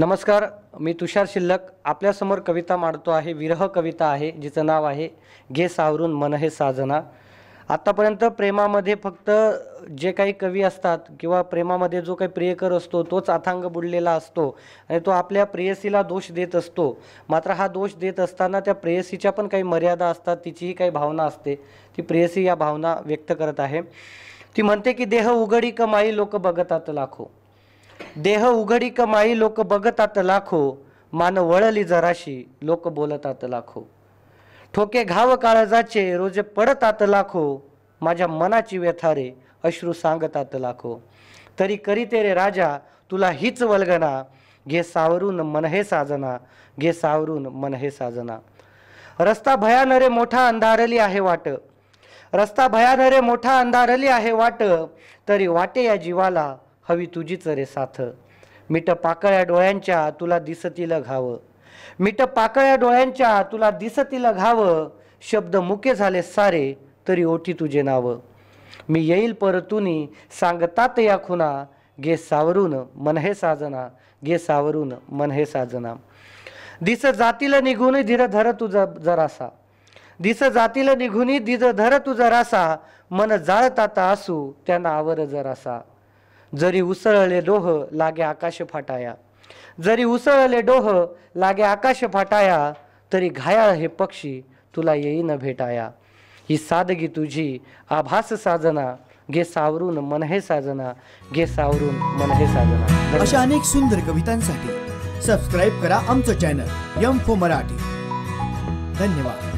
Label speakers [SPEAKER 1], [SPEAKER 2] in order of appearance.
[SPEAKER 1] नमस्कार मी तुषार शिल्लक आपल्यासमोर कविता मांडतो आहे विरह कविता आहे जिचं नाव आहे घे सावरून मन हे साजना आत्तापर्यंत प्रेमामध्ये फक्त जे काही कवी असतात किंवा प्रेमामध्ये जो काही प्रियकर असतो तोच अथांग बुडलेला असतो आणि तो आपल्या प्रेयसीला दोष देत असतो मात्र हा दोष देत असताना त्या प्रेयसीच्या पण काही मर्यादा असतात तिचीही काही भावना असते ती प्रेयसी या भावना व्यक्त करत आहे ती म्हणते की देह उघडी कमाई लोक बघतात लाखो देह उघडी कमाई लोक बघतात लाखो मान वळली जराशी लोक बोलतात लाखो ठोके घाव काळजाचे रोजे पडतात लाखो माझ्या मनाची व्यथारे अश्रू सांगतात लाखो तरी करीते रे राजा तुला हीच वल्गना घे सावरून मन हे साजना घे सावरून मन हे साजना रस्ता भयान रे मोठा अंधारली आहे वाट रस्ता भयानरे मोठा अंधारली आहे वाट तरी वाटे या जीवाला हवी तुझीच रे साथ मिट पाकळ्या डोळ्यांच्या तुला दिसतील घावं मिट पाकळ्या डोळ्यांच्या तुला दिसतील घावं शब्द मुके झाले सारे तरी ओठी तुझे नाव मी येईल परतुनी सांगतात या खुना गे सावरून मन हे साजना गे सावरून मन हे साजना दिस जातील निघून धीर धर तुझा जरासा दिस जातील निघून धीर धर तुझा रासा मन जाळत आता असू त्यांना आवर जरासा जरी उसळले डोह लागे आकाश फाटाया जरी उसळले डोह लागे आकाश फाटाया तरी घायाळ हे पक्षी तुला येईन भेटाया ही सादगी तुझी आभास साजना गे सावरून मन हे साजना गे सावरून मन हे साजना अशा अनेक सुंदर कवितांसाठी सबस्क्राईब करा आमचं चॅनल यम फो मराठी धन्यवाद